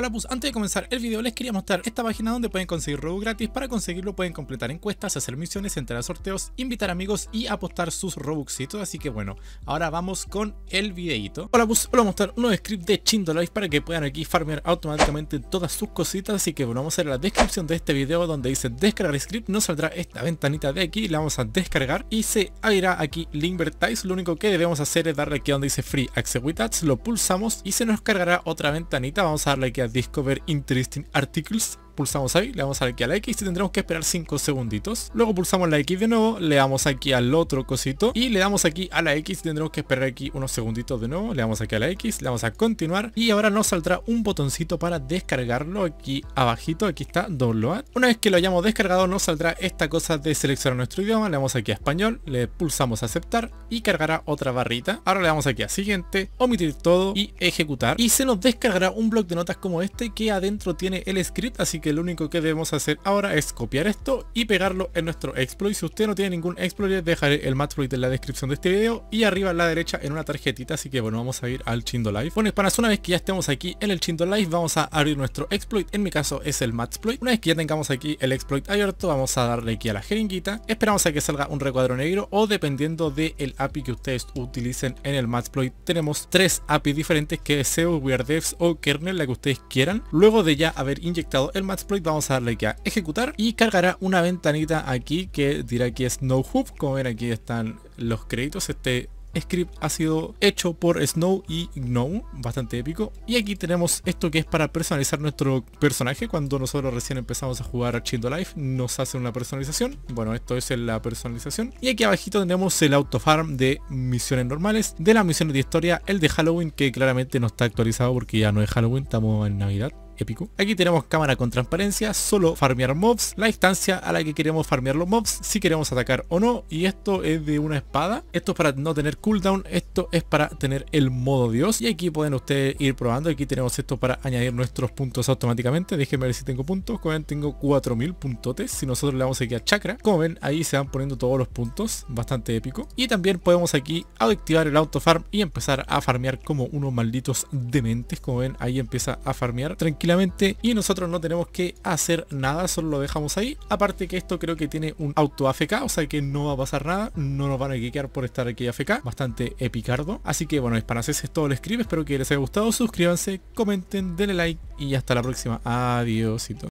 Hola pues antes de comenzar el video les quería mostrar esta página donde pueden conseguir Robux gratis. Para conseguirlo pueden completar encuestas, hacer misiones, entrar a sorteos, invitar amigos y apostar sus Robuxitos. Así que bueno, ahora vamos con el videito. Hola pues, os voy a mostrar un nuevo script de Chindo para que puedan aquí farmear automáticamente todas sus cositas. Así que bueno, vamos a ir a la descripción de este video donde dice descargar script. Nos saldrá esta ventanita de aquí, la vamos a descargar y se abrirá aquí linkvertize, Lo único que debemos hacer es darle aquí donde dice Free Access with Ads, lo pulsamos y se nos cargará otra ventanita. Vamos a darle aquí a Discover Interesting Articles pulsamos ahí, le damos aquí a la X y tendremos que esperar 5 segunditos. Luego pulsamos la X de nuevo, le damos aquí al otro cosito y le damos aquí a la X y tendremos que esperar aquí unos segunditos de nuevo. Le damos aquí a la X, le damos a continuar y ahora nos saldrá un botoncito para descargarlo aquí abajito, aquí está download. Una vez que lo hayamos descargado nos saldrá esta cosa de seleccionar nuestro idioma, le damos aquí a español, le pulsamos aceptar y cargará otra barrita. Ahora le damos aquí a siguiente, omitir todo y ejecutar y se nos descargará un bloc de notas como este que adentro tiene el script así que lo único que debemos hacer ahora es copiar esto y pegarlo en nuestro exploit. Si usted no tiene ningún exploit, dejaré el matploit en la descripción de este video y arriba a la derecha en una tarjetita, así que bueno, vamos a ir al Chindo Live. Bueno, hispanas, una vez que ya estemos aquí en el Chindo Live, vamos a abrir nuestro exploit, en mi caso es el matploit. Una vez que ya tengamos aquí el exploit abierto, vamos a darle aquí a la jeringuita, esperamos a que salga un recuadro negro o dependiendo del el API que ustedes utilicen en el matploit, tenemos tres APIs diferentes que sea SEO, devs o Kernel, la que ustedes quieran. Luego de ya haber inyectado el matploit, exploit vamos a darle aquí a ejecutar y cargará una ventanita aquí que dirá que es Hoop, Como ven aquí están los créditos. Este script ha sido hecho por Snow y Gnome, bastante épico. Y aquí tenemos esto que es para personalizar nuestro personaje. Cuando nosotros recién empezamos a jugar a Life, nos hace una personalización. Bueno, esto es la personalización. Y aquí abajito tenemos el auto farm de misiones normales, de las misiones de historia, el de Halloween, que claramente no está actualizado porque ya no es Halloween, estamos en Navidad épico. Aquí tenemos cámara con transparencia, solo farmear mobs, la instancia a la que queremos farmear los mobs, si queremos atacar o no. Y esto es de una espada. Esto es para no tener cooldown, esto es para tener el modo dios. Y aquí pueden ustedes ir probando. Aquí tenemos esto para añadir nuestros puntos automáticamente. Déjenme ver si tengo puntos. Como ven, tengo 4000 puntotes. Si nosotros le damos aquí a chakra, como ven, ahí se van poniendo todos los puntos. Bastante épico. Y también podemos aquí activar el auto farm y empezar a farmear como unos malditos dementes. Como ven, ahí empieza a farmear tranquilamente y nosotros no tenemos que hacer nada, solo lo dejamos ahí. Aparte que esto creo que tiene un auto AFK, o sea que no va a pasar nada, no nos van a quequear por estar aquí AFK, bastante epicardo. Así que bueno, para es todo lo escribe. espero que les haya gustado, suscríbanse, comenten, denle like y hasta la próxima. Adiósito.